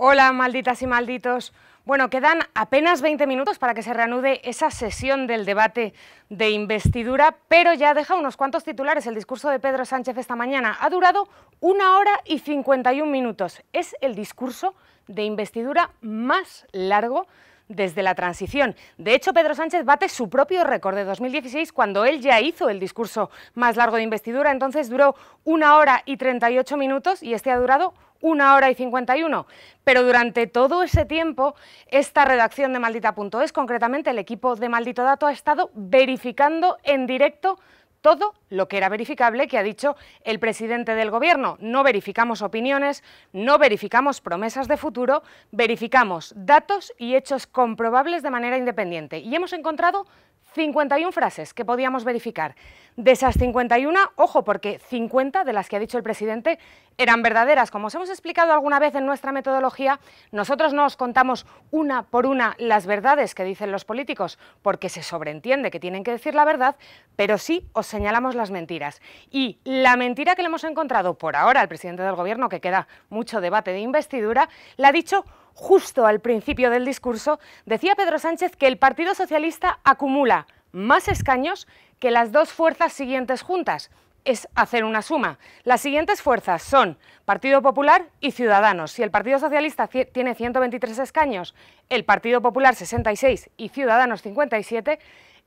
Hola, malditas y malditos. Bueno, quedan apenas 20 minutos para que se reanude esa sesión del debate de investidura, pero ya deja unos cuantos titulares. El discurso de Pedro Sánchez esta mañana ha durado una hora y 51 minutos. Es el discurso de investidura más largo desde la transición. De hecho, Pedro Sánchez bate su propio récord de 2016 cuando él ya hizo el discurso más largo de investidura. Entonces duró una hora y 38 minutos y este ha durado una hora y cincuenta y uno Pero durante todo ese tiempo, esta redacción de Maldita.es, concretamente el equipo de Maldito Dato, ha estado verificando en directo todo lo que era verificable que ha dicho el presidente del Gobierno. No verificamos opiniones, no verificamos promesas de futuro, verificamos datos y hechos comprobables de manera independiente. Y hemos encontrado 51 frases que podíamos verificar. De esas 51, ojo, porque 50 de las que ha dicho el presidente eran verdaderas. Como os hemos explicado alguna vez en nuestra metodología, nosotros no os contamos una por una las verdades que dicen los políticos, porque se sobreentiende que tienen que decir la verdad, pero sí os señalamos las mentiras. Y la mentira que le hemos encontrado por ahora al presidente del Gobierno, que queda mucho debate de investidura, la ha dicho justo al principio del discurso, decía Pedro Sánchez que el Partido Socialista acumula más escaños que las dos fuerzas siguientes juntas. Es hacer una suma. Las siguientes fuerzas son Partido Popular y Ciudadanos. Si el Partido Socialista tiene 123 escaños, el Partido Popular 66 y Ciudadanos 57,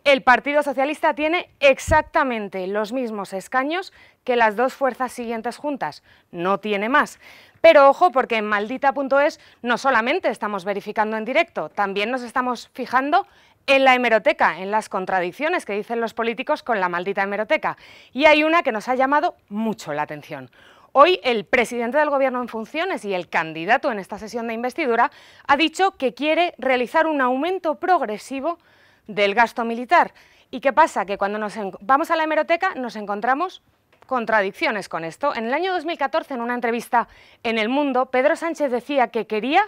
el Partido Socialista tiene exactamente los mismos escaños que las dos fuerzas siguientes juntas, no tiene más. Pero ojo, porque en maldita.es no solamente estamos verificando en directo, también nos estamos fijando en la hemeroteca, en las contradicciones que dicen los políticos con la maldita hemeroteca. Y hay una que nos ha llamado mucho la atención. Hoy el presidente del Gobierno en funciones y el candidato en esta sesión de investidura ha dicho que quiere realizar un aumento progresivo del gasto militar. ¿Y qué pasa? Que cuando nos vamos a la hemeroteca nos encontramos contradicciones con esto. En el año 2014, en una entrevista en El Mundo, Pedro Sánchez decía que quería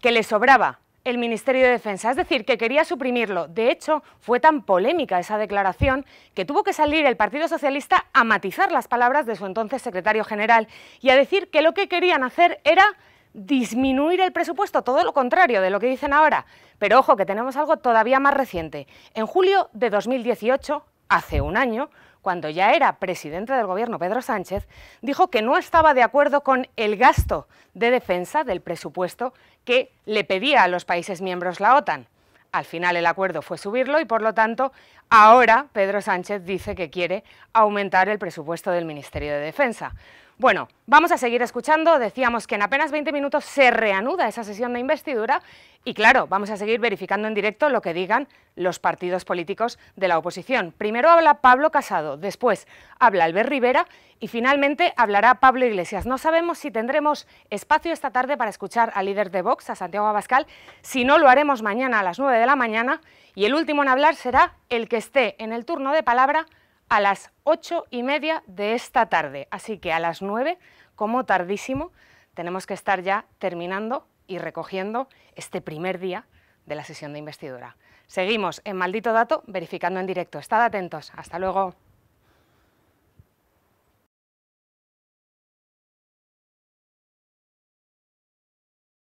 que le sobraba el Ministerio de Defensa, es decir, que quería suprimirlo. De hecho, fue tan polémica esa declaración que tuvo que salir el Partido Socialista a matizar las palabras de su entonces secretario general y a decir que lo que querían hacer era disminuir el presupuesto, todo lo contrario de lo que dicen ahora. Pero ojo, que tenemos algo todavía más reciente. En julio de 2018, hace un año, cuando ya era presidente del gobierno Pedro Sánchez, dijo que no estaba de acuerdo con el gasto de defensa del presupuesto que le pedía a los países miembros la OTAN. Al final el acuerdo fue subirlo y por lo tanto ahora Pedro Sánchez dice que quiere aumentar el presupuesto del Ministerio de Defensa. Bueno, vamos a seguir escuchando. Decíamos que en apenas 20 minutos se reanuda esa sesión de investidura y claro, vamos a seguir verificando en directo lo que digan los partidos políticos de la oposición. Primero habla Pablo Casado, después habla Albert Rivera y finalmente hablará Pablo Iglesias. No sabemos si tendremos espacio esta tarde para escuchar al líder de Vox, a Santiago Abascal, si no lo haremos mañana a las 9 de la mañana y el último en hablar será el que esté en el turno de palabra a las ocho y media de esta tarde. Así que a las nueve, como tardísimo, tenemos que estar ya terminando y recogiendo este primer día de la sesión de investidura. Seguimos en Maldito Dato verificando en directo. Estad atentos. Hasta luego.